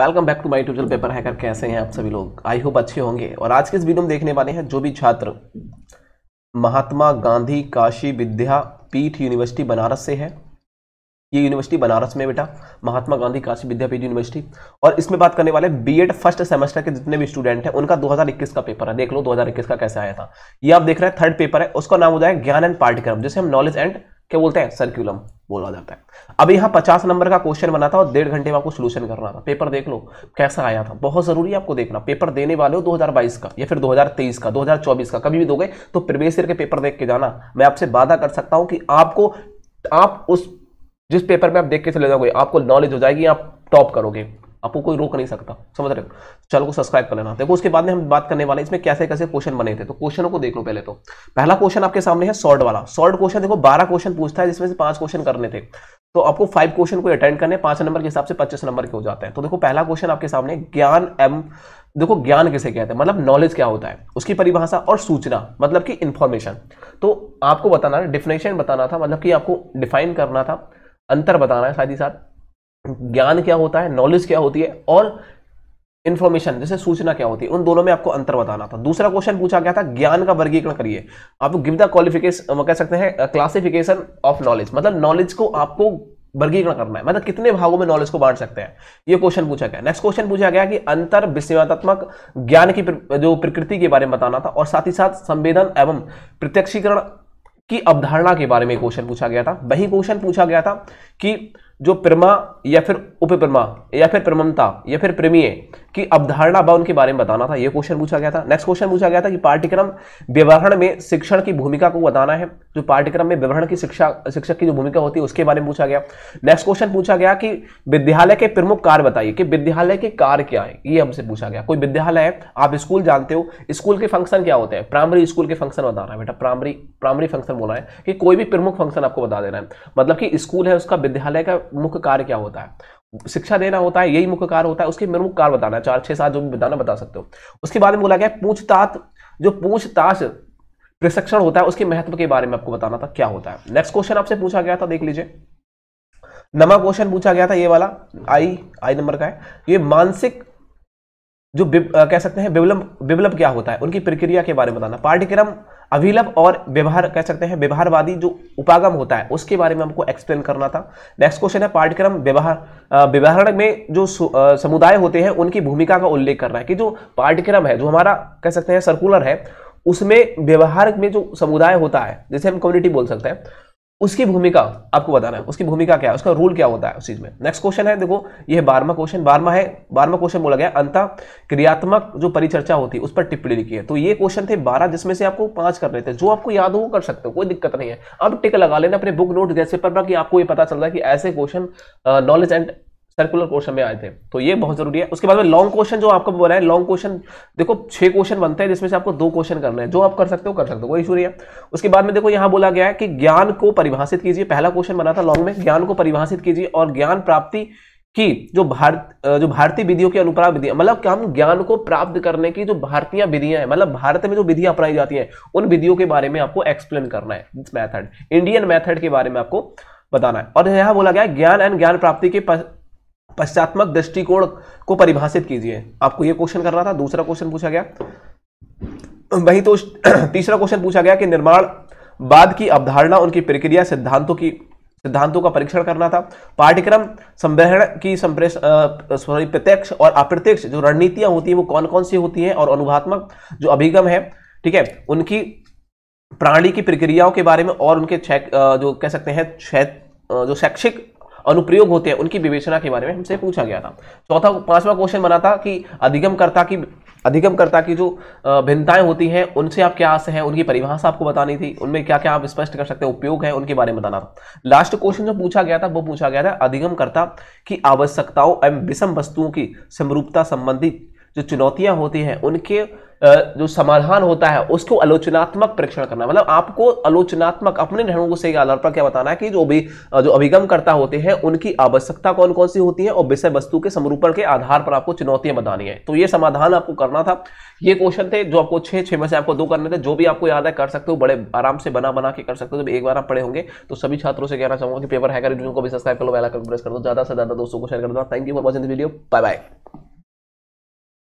welcome back to my YouTube paper hacker कैसे हैं आप सभी लोग आई होप अच्छे होंगे और आज के इस वीडियो में देखने वाले हैं जो भी छात्र महात्मा गांधी काशी विद्यापीठ यूनिवर्सिटी बनारस से है ये यूनिवर्सिटी बनारस में बेटा महात्मा गांधी काशी विद्यापीठ यूनिवर्सिटी और इसमें बात करने वाले बीएड फर्स्ट सेमेस्टर के जितने भी स्टूडेंट हैं उनका 2021 का पेपर है देख लो 2021 का कैसे आया था ये आप देख रहे हैं थर्ड पेपर है उसका नाम हो जाए ज्ञान एंड पाठ्यक्रम जैसे हम नॉलेज एंड क्या बोलते हैं सर्क्यूलम बोला जाता है अब यहाँ पचास नंबर का क्वेश्चन बना था और डेढ़ घंटे में आपको सोल्यूशन करना था पेपर देख लो कैसा आया था बहुत जरूरी है आपको देखना पेपर देने वाले हो 2022 का या फिर 2023 का 2024 का कभी भी दोगे तो प्रवेश के पेपर देख के जाना मैं आपसे वादा कर सकता हूँ कि आपको आप उस जिस पेपर में आप देख के चले जाओगे आपको नॉलेज हो जाएगी आप टॉप करोगे आपको कोई रोक नहीं सकता समझ रहे हो चैनल को सब्सक्राइब कर लेना देखो उसके बाद में हम बात करने वाले इसमें कैसे कैसे क्वेश्चन बने थे तो क्वेश्चनों को देख लो पहले तो पहला क्वेश्चन आपके सामने है सॉल्ट वाला सॉल्ट क्वेश्चन देखो बारह क्वेश्चन पूछता है जिसमें से पांच क्वेश्चन करने थे तो आपको फाइव क्वेश्चन को अटेंड करने पांच नंबर के हिसाब से पच्चीस नंबर के हो जाते हैं तो देखो पहला क्वेश्चन आपके सामने ज्ञान एम देखो ज्ञान किसे कहते हैं मतलब नॉलेज क्या होता है उसकी परिभाषा और सूचना मतलब कि इन्फॉर्मेशन तो आपको बताना डिफिनेशन बताना था मतलब कि आपको डिफाइन करना था अंतर बताना है साथ ही साथ ज्ञान क्या होता है नॉलेज क्या होती है और इन्फॉर्मेशन जैसे सूचना क्या होती है उन दोनों में आपको अंतर बताना था दूसरा क्वेश्चन पूछा गया था ज्ञान का वर्गीकरण करिए आप गिव द क्वालिफिकेशन कह सकते हैं क्लासिफिकेशन ऑफ नॉलेज मतलब नॉलेज को आपको वर्गीकरण करना है मतलब कितने भागों में नॉलेज को बांट सकते हैं ये क्वेश्चन पूछा गया नेक्स्ट क्वेश्चन पूछा गया कि अंतर विस्तात्मक ज्ञान की जो प्रकृति के बारे में बताना था और साथ ही साथ संवेदन एवं प्रत्यक्षीकरण की अवधारणा के बारे में क्वेश्चन पूछा गया था वही क्वेश्चन पूछा गया था कि जो प्रमा या फिर उपप्रमा या फिर प्रमता या फिर प्रेमीय की अवधारणा व उनके बारे में बताना था यह क्वेश्चन पूछा गया था नेक्स्ट क्वेश्चन पूछा गया था कि पाठ्यक्रम व्यवहार में शिक्षण की भूमिका को बताना है जो पाठ्यक्रम में विवरण की शिक्षा शिक्षक की जो भूमिका होती है उसके बारे में पूछा गया नेक्स्ट क्वेश्चन पूछा गया कि विद्यालय के प्रमुख कार्य बताइए कि विद्यालय के कार्य क्या है ये हमसे पूछा गया कोई विद्यालय है आप स्कूल जानते हो स्कूल के फंक्शन क्या होते हैं प्राइमरी स्कूल के फंक्शन बताना है बेटा प्राइमरी प्राइमरी फंक्शन बोला है कि कोई भी प्रमुख फंक्शन आपको बता देना है मतलब कि स्कूल है उसका विद्यालय का मुख्य कार्य क्या होता है शिक्षा देना होता है यही मुख्य कार्य होता है उसके प्रमुख कार्य बताना चार छह सात जो भी बताना बता सकते हो उसके बाद में बोला गया पूछताछ जो पूछताछ प्रशिक्षण होता है उसके महत्व के बारे में आपको बताना था क्या होता है नेक्स्ट क्वेश्चन आपसे पूछा गया था देख लीजिए नवा क्वेश्चन पूछा गया था ये वाला आई आई नंबर का है ये मानसिक जो आ, कह सकते हैं विवलम विवलम क्या होता है उनकी प्रक्रिया के बारे में बताना पाठ्यक्रम अभिलभ और व्यवहार कह सकते हैं व्यवहारवादी जो उपागम होता है उसके बारे में हमको एक्सप्लेन करना था नेक्स्ट क्वेश्चन है पाठ्यक्रम व्यवहार व्यवहारण में जो समुदाय होते हैं उनकी भूमिका का उल्लेख करना है कि जो पाठ्यक्रम है जो हमारा कह सकते हैं सर्कुलर है उसमें व्यवहार में जो समुदाय होता है जैसे हम कम्युनिटी बोल सकते हैं उसकी भूमिका आपको बताना है उसकी भूमिका क्या है उसका रोल क्या होता है उस चीज में नेक्स्ट क्वेश्चन है देखो ये है बारहवा क्वेश्चन बारहवा है बारहवा क्वेश्चन बोला गया अंत क्रियात्मक जो परिचर्चा होती है उस पर टिप्पणी लिखी है तो ये क्वेश्चन थे बारह जिसमें से आपको पांच कर रहे थे जो आपको याद हो कर सकते हो कोई दिक्कत नहीं है अब टिक लगा लेना अपने बुक नोट जैसे पर कि आपको ये पता चल रहा है कि ऐसे question knowledge and circular question में आए थे तो ये बहुत जरूरी है उसके बाद में लॉन्ग क्वेश्चन जो आपको बोला है लॉन्ग क्वेश्चन देखो छह क्वेश्चन बनते हैं जिसमें से आपको दो क्वेश्चन करना है जो आप कर सकते हो कर सकते हो कोई इशू नहीं है उसके बाद में देखो यहाँ बोला गया है कि ज्ञान को परिभाषित कीजिए पहला क्वेश्चन बना था लॉन्ग में ज्ञान को परिभाषित कीजिए और ज्ञान प्राप्ति की जो भारत जो भारतीय विधियों की अनुप्राप विधियां मतलब क्या हम ज्ञान को प्राप्त करने की जो भारतीय विधियां हैं मतलब भारत में जो विधियां अपनाई जाती हैं उन विधियों के बारे में आपको एक्सप्लेन करना है मेथड इंडियन मेथड के बारे में आपको बताना है और यहां बोला गया ज्ञान एंड ज्ञान प्राप्ति के पश्चात्मक दृष्टिकोण को परिभाषित कीजिए आपको यह क्वेश्चन कर रहा था दूसरा क्वेश्चन पूछा गया वही तो तीसरा क्वेश्चन पूछा गया कि निर्माण बाद की अवधारणा उनकी प्रक्रिया सिद्धांतों की सिद्धांतों का परीक्षण करना था पाठ्यक्रम संग्रहण की सॉरी प्रत्यक्ष और अप्रत्यक्ष जो रणनीतियां होती हैं वो कौन कौन सी होती हैं और अनुभात्मक जो अभिगम है ठीक है उनकी प्राणी की प्रक्रियाओं के बारे में और उनके जो कह सकते हैं जो शैक्षिक अनुप्रयोग होते हैं उनकी विवेचना के बारे में हमसे पूछा गया था चौथा पांचवा क्वेश्चन बना था कि अधिगमकर्ता की अधिगमकर्ता की जो भिन्नताएं होती हैं उनसे आप क्या आशय हैं उनकी परिभाषा आपको बतानी थी उनमें क्या क्या आप स्पष्ट कर सकते हैं उपयोग है उनके बारे में बताना था लास्ट क्वेश्चन जो पूछा गया था वो पूछा गया था अधिगमकर्ता की आवश्यकताओं एवं विषम वस्तुओं की समरूपता संबंधी जो चुनौतियां होती हैं उनके जो समाधान होता है उसको आलोचनात्मक परीक्षण करना मतलब आपको आलोचनात्मक अपने निर्णयों को सही आधार पर क्या बताना है कि जो भी जो अभिगम करता होते हैं उनकी आवश्यकता कौन कौन सी होती है और विषय वस्तु के समरूपण के आधार पर आपको चुनौतियां बतानी है तो ये समाधान आपको करना था ये क्वेश्चन थे जो आपको छः छः में से आपको दो करने थे जो भी आपको याद है कर सकते हो बड़े आराम से बना बना के कर सकते हो जब एक बार आप पढ़े होंगे तो सभी छात्रों से कहना चाहूँगा कि पेपर है भी सब्सक्राइब कर दो ज़्यादा से ज़्यादा दोस्तों को शेयर कर दो thank you for watching video bye bye